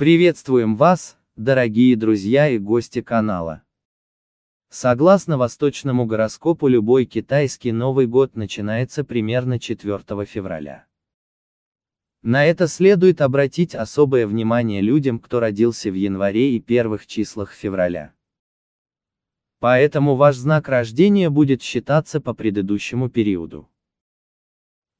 Приветствуем вас, дорогие друзья и гости канала. Согласно восточному гороскопу любой китайский Новый год начинается примерно 4 февраля. На это следует обратить особое внимание людям, кто родился в январе и первых числах февраля. Поэтому ваш знак рождения будет считаться по предыдущему периоду.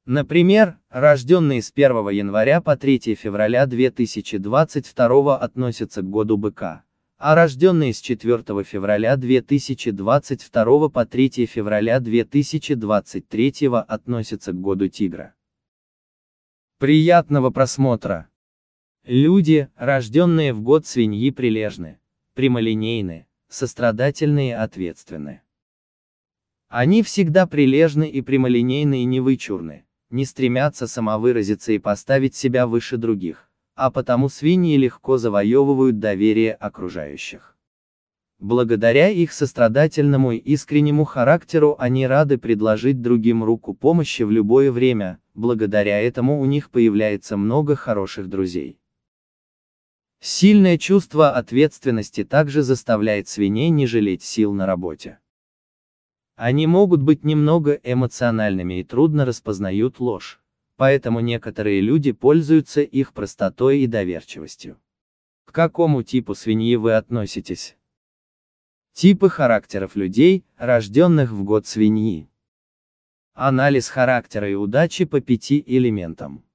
Например, рожденные с 1 января по 3 февраля 2022 относятся к году быка, а рожденные с 4 февраля 2022 по 3 февраля 2023 относятся к году тигра. Приятного просмотра! Люди, рожденные в год свиньи прилежны, прямолинейны, сострадательны и ответственны. Они всегда прилежны и прямолинейны и невычурны, не стремятся самовыразиться и поставить себя выше других, а потому свиньи легко завоевывают доверие окружающих. Благодаря их сострадательному и искреннему характеру они рады предложить другим руку помощи в любое время, благодаря этому у них появляется много хороших друзей. Сильное чувство ответственности также заставляет свиней не жалеть сил на работе. Они могут быть немного эмоциональными и трудно распознают ложь. Поэтому некоторые люди пользуются их простотой и доверчивостью. К какому типу свиньи вы относитесь? Типы характеров людей, рожденных в год свиньи. Анализ характера и удачи по пяти элементам.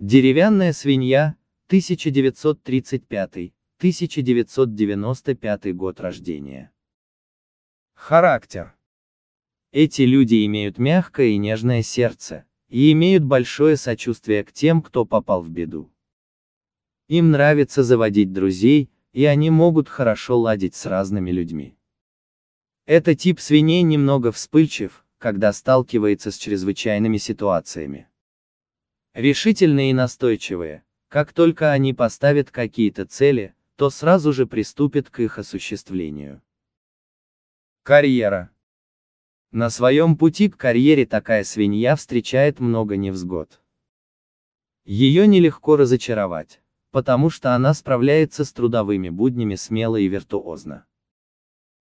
Деревянная свинья, 1935-1995 год рождения. Характер. Эти люди имеют мягкое и нежное сердце, и имеют большое сочувствие к тем, кто попал в беду. Им нравится заводить друзей, и они могут хорошо ладить с разными людьми. Этот тип свиней немного вспыльчив, когда сталкивается с чрезвычайными ситуациями. Решительные и настойчивые, как только они поставят какие-то цели, то сразу же приступят к их осуществлению. Карьера. На своем пути к карьере такая свинья встречает много невзгод. Ее нелегко разочаровать, потому что она справляется с трудовыми буднями смело и виртуозно.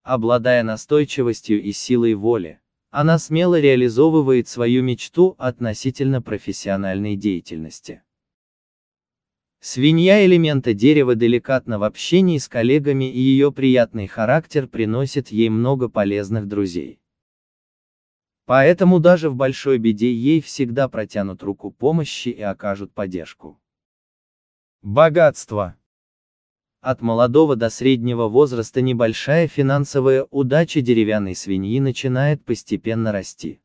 Обладая настойчивостью и силой воли, она смело реализовывает свою мечту относительно профессиональной деятельности. Свинья элемента дерева деликатна в общении с коллегами и ее приятный характер приносит ей много полезных друзей. Поэтому даже в большой беде ей всегда протянут руку помощи и окажут поддержку. Богатство. От молодого до среднего возраста небольшая финансовая удача деревянной свиньи начинает постепенно расти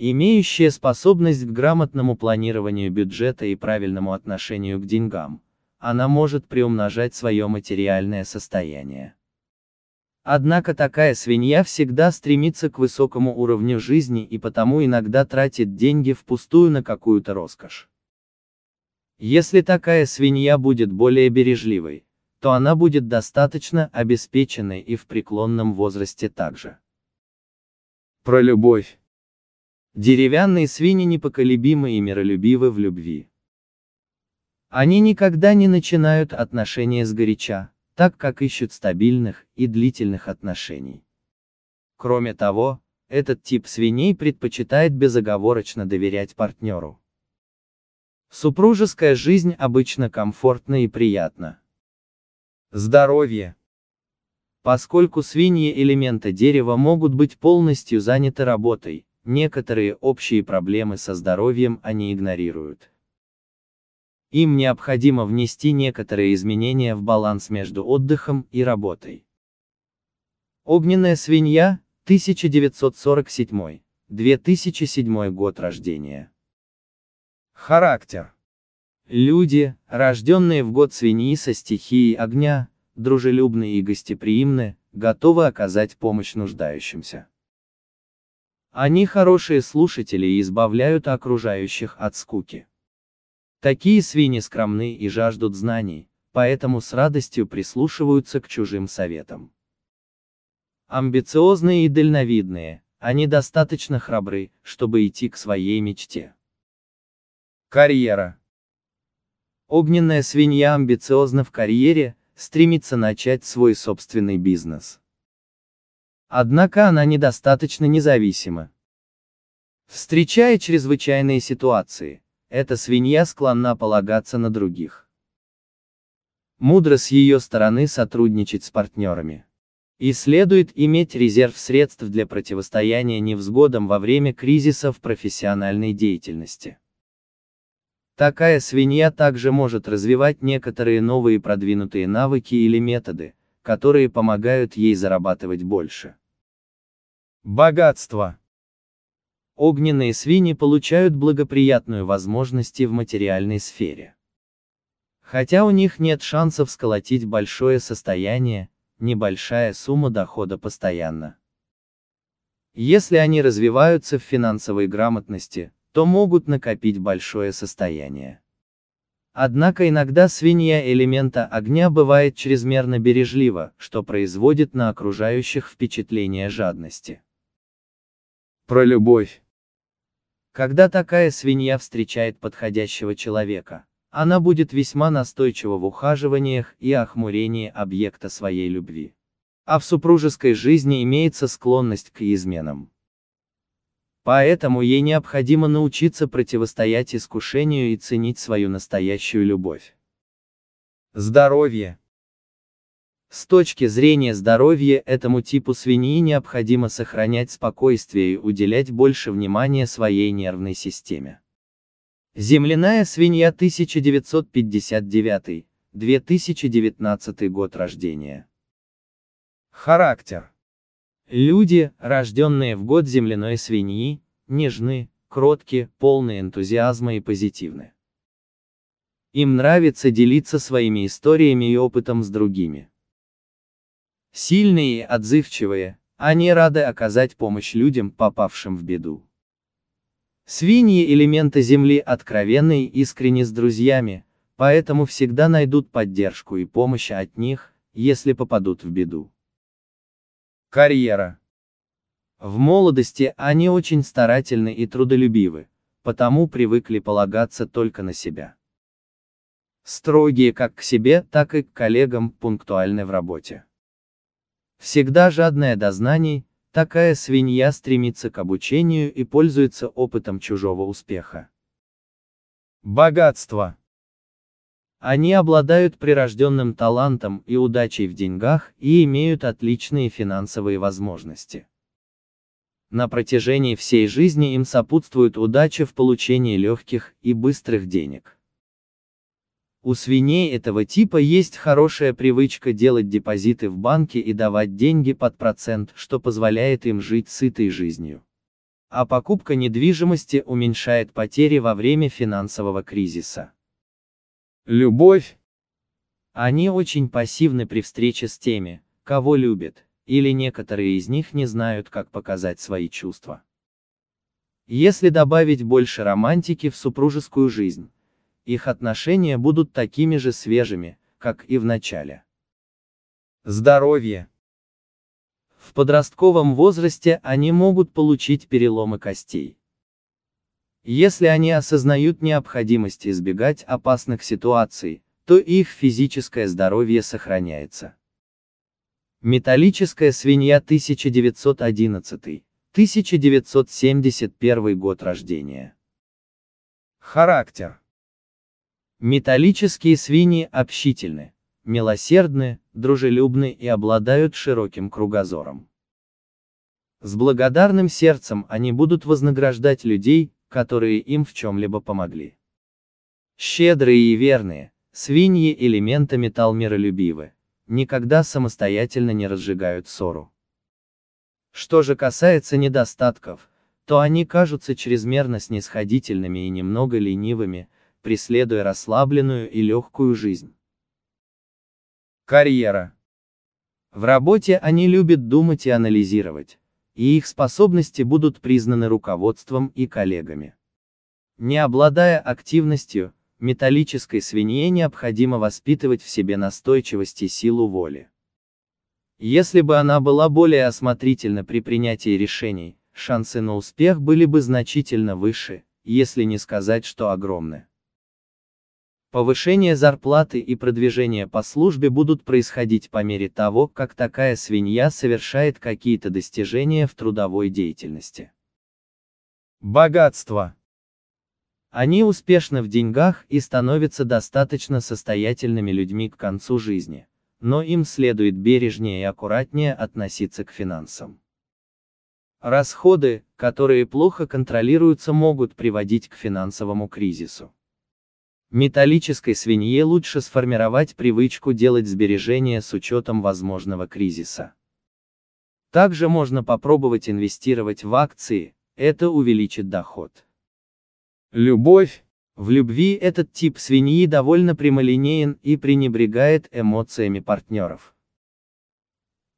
имеющая способность к грамотному планированию бюджета и правильному отношению к деньгам, она может приумножать свое материальное состояние. Однако такая свинья всегда стремится к высокому уровню жизни и потому иногда тратит деньги впустую на какую-то роскошь. Если такая свинья будет более бережливой, то она будет достаточно обеспеченной и в преклонном возрасте также. Про любовь. Деревянные свиньи непоколебимы и миролюбивы в любви. Они никогда не начинают отношения с горяча, так как ищут стабильных и длительных отношений. Кроме того, этот тип свиней предпочитает безоговорочно доверять партнеру. Супружеская жизнь обычно комфортна и приятна. Здоровье. Поскольку свиньи элемента дерева могут быть полностью заняты работой, некоторые общие проблемы со здоровьем они игнорируют. Им необходимо внести некоторые изменения в баланс между отдыхом и работой. Огненная свинья, 1947, 2007 год рождения. Характер. Люди, рожденные в год свиньи со стихией огня, дружелюбные и гостеприимны, готовы оказать помощь нуждающимся. Они хорошие слушатели и избавляют окружающих от скуки. Такие свиньи скромны и жаждут знаний, поэтому с радостью прислушиваются к чужим советам. Амбициозные и дальновидные, они достаточно храбры, чтобы идти к своей мечте. Карьера. Огненная свинья амбициозна в карьере, стремится начать свой собственный бизнес. Однако она недостаточно независима. Встречая чрезвычайные ситуации, эта свинья склонна полагаться на других. Мудро с ее стороны сотрудничать с партнерами. И следует иметь резерв средств для противостояния невзгодам во время кризиса в профессиональной деятельности. Такая свинья также может развивать некоторые новые продвинутые навыки или методы, которые помогают ей зарабатывать больше. Богатство. Огненные свиньи получают благоприятную возможность и в материальной сфере. Хотя у них нет шансов сколотить большое состояние, небольшая сумма дохода постоянно. Если они развиваются в финансовой грамотности, то могут накопить большое состояние. Однако иногда свинья элемента огня бывает чрезмерно бережлива, что производит на окружающих впечатление жадности. Про любовь. Когда такая свинья встречает подходящего человека, она будет весьма настойчива в ухаживаниях и охмурении объекта своей любви. А в супружеской жизни имеется склонность к изменам. Поэтому ей необходимо научиться противостоять искушению и ценить свою настоящую любовь. Здоровье. С точки зрения здоровья этому типу свиньи необходимо сохранять спокойствие и уделять больше внимания своей нервной системе. Земляная свинья 1959, 2019 год рождения. Характер. Люди, рожденные в год земляной свиньи, нежны, кротки, полны энтузиазма и позитивны. Им нравится делиться своими историями и опытом с другими. Сильные и отзывчивые, они рады оказать помощь людям, попавшим в беду. Свиньи элемента земли откровенные и искренни с друзьями, поэтому всегда найдут поддержку и помощь от них, если попадут в беду. Карьера. В молодости они очень старательны и трудолюбивы, потому привыкли полагаться только на себя. Строгие как к себе, так и к коллегам, пунктуальны в работе. Всегда жадная до знаний, такая свинья стремится к обучению и пользуется опытом чужого успеха. Богатство. Они обладают прирожденным талантом и удачей в деньгах и имеют отличные финансовые возможности. На протяжении всей жизни им сопутствует удача в получении легких и быстрых денег. У свиней этого типа есть хорошая привычка делать депозиты в банке и давать деньги под процент, что позволяет им жить сытой жизнью. А покупка недвижимости уменьшает потери во время финансового кризиса. Любовь. Они очень пассивны при встрече с теми, кого любят, или некоторые из них не знают, как показать свои чувства. Если добавить больше романтики в супружескую жизнь, их отношения будут такими же свежими, как и в начале. Здоровье. В подростковом возрасте они могут получить переломы костей, если они осознают необходимость избегать опасных ситуаций, то их физическое здоровье сохраняется. Металлическая свинья 1911-1971 год рождения. Характер. Металлические свиньи общительны, милосердны, дружелюбны и обладают широким кругозором. С благодарным сердцем они будут вознаграждать людей, которые им в чем-либо помогли. Щедрые и верные, свиньи элемента металл миролюбивы, никогда самостоятельно не разжигают ссору. Что же касается недостатков, то они кажутся чрезмерно снисходительными и немного ленивыми, преследуя расслабленную и легкую жизнь. Карьера. В работе они любят думать и анализировать, и их способности будут признаны руководством и коллегами. Не обладая активностью, металлической свинье необходимо воспитывать в себе настойчивость и силу воли. Если бы она была более осмотрительна при принятии решений, шансы на успех были бы значительно выше, если не сказать, что огромны. Повышение зарплаты и продвижение по службе будут происходить по мере того, как такая свинья совершает какие-то достижения в трудовой деятельности. Богатство. Они успешны в деньгах и становятся достаточно состоятельными людьми к концу жизни, но им следует бережнее и аккуратнее относиться к финансам. Расходы, которые плохо контролируются могут приводить к финансовому кризису. Металлической свинье лучше сформировать привычку делать сбережения с учетом возможного кризиса. Также можно попробовать инвестировать в акции, это увеличит доход. Любовь. В любви этот тип свиньи довольно прямолинеен и пренебрегает эмоциями партнеров.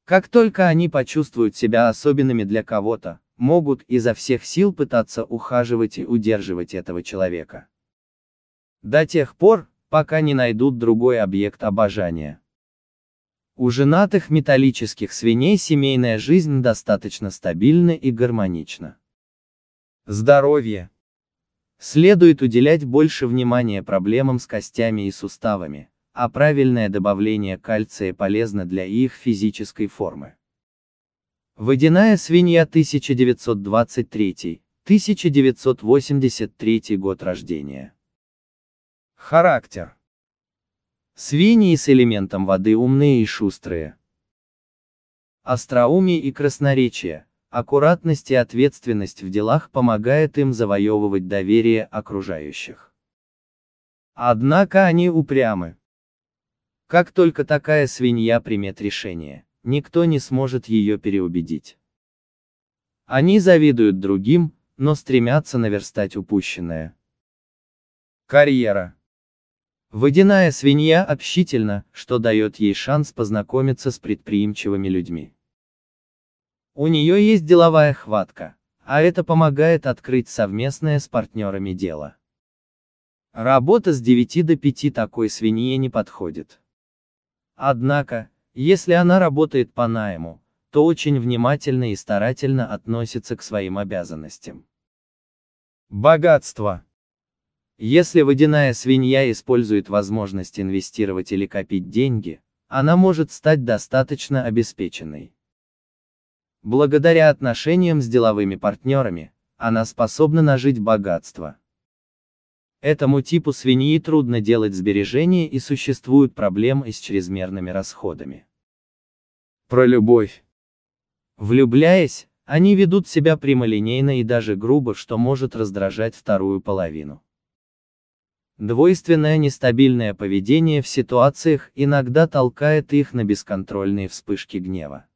Как только они почувствуют себя особенными для кого-то, могут изо всех сил пытаться ухаживать и удерживать этого человека. До тех пор, пока не найдут другой объект обожания. У женатых металлических свиней семейная жизнь достаточно стабильна и гармонична. Здоровье. Следует уделять больше внимания проблемам с костями и суставами, а правильное добавление кальция полезно для их физической формы. Водяная свинья 1923-1983 год рождения. Характер. Свиньи с элементом воды умные и шустрые. Остроумие и красноречие, аккуратность и ответственность в делах помогает им завоевывать доверие окружающих. Однако они упрямы. Как только такая свинья примет решение, никто не сможет ее переубедить. Они завидуют другим, но стремятся наверстать упущенное. Карьера. Водяная свинья общительна, что дает ей шанс познакомиться с предприимчивыми людьми. У нее есть деловая хватка, а это помогает открыть совместное с партнерами дело. Работа с 9 до 5 такой свинье не подходит. Однако, если она работает по найму, то очень внимательно и старательно относится к своим обязанностям. Богатство. Если водяная свинья использует возможность инвестировать или копить деньги, она может стать достаточно обеспеченной. Благодаря отношениям с деловыми партнерами, она способна нажить богатство. Этому типу свиньи трудно делать сбережения и существуют проблемы с чрезмерными расходами. Про любовь. Влюбляясь, они ведут себя прямолинейно и даже грубо, что может раздражать вторую половину. Двойственное нестабильное поведение в ситуациях иногда толкает их на бесконтрольные вспышки гнева.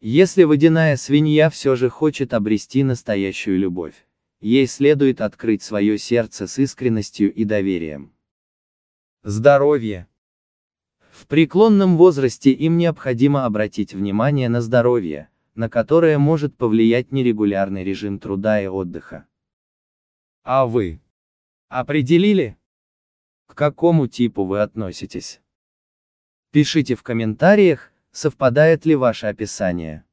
Если водяная свинья все же хочет обрести настоящую любовь, ей следует открыть свое сердце с искренностью и доверием. Здоровье. В преклонном возрасте им необходимо обратить внимание на здоровье, на которое может повлиять нерегулярный режим труда и отдыха. А вы? Определили? К какому типу вы относитесь? Пишите в комментариях, совпадает ли ваше описание.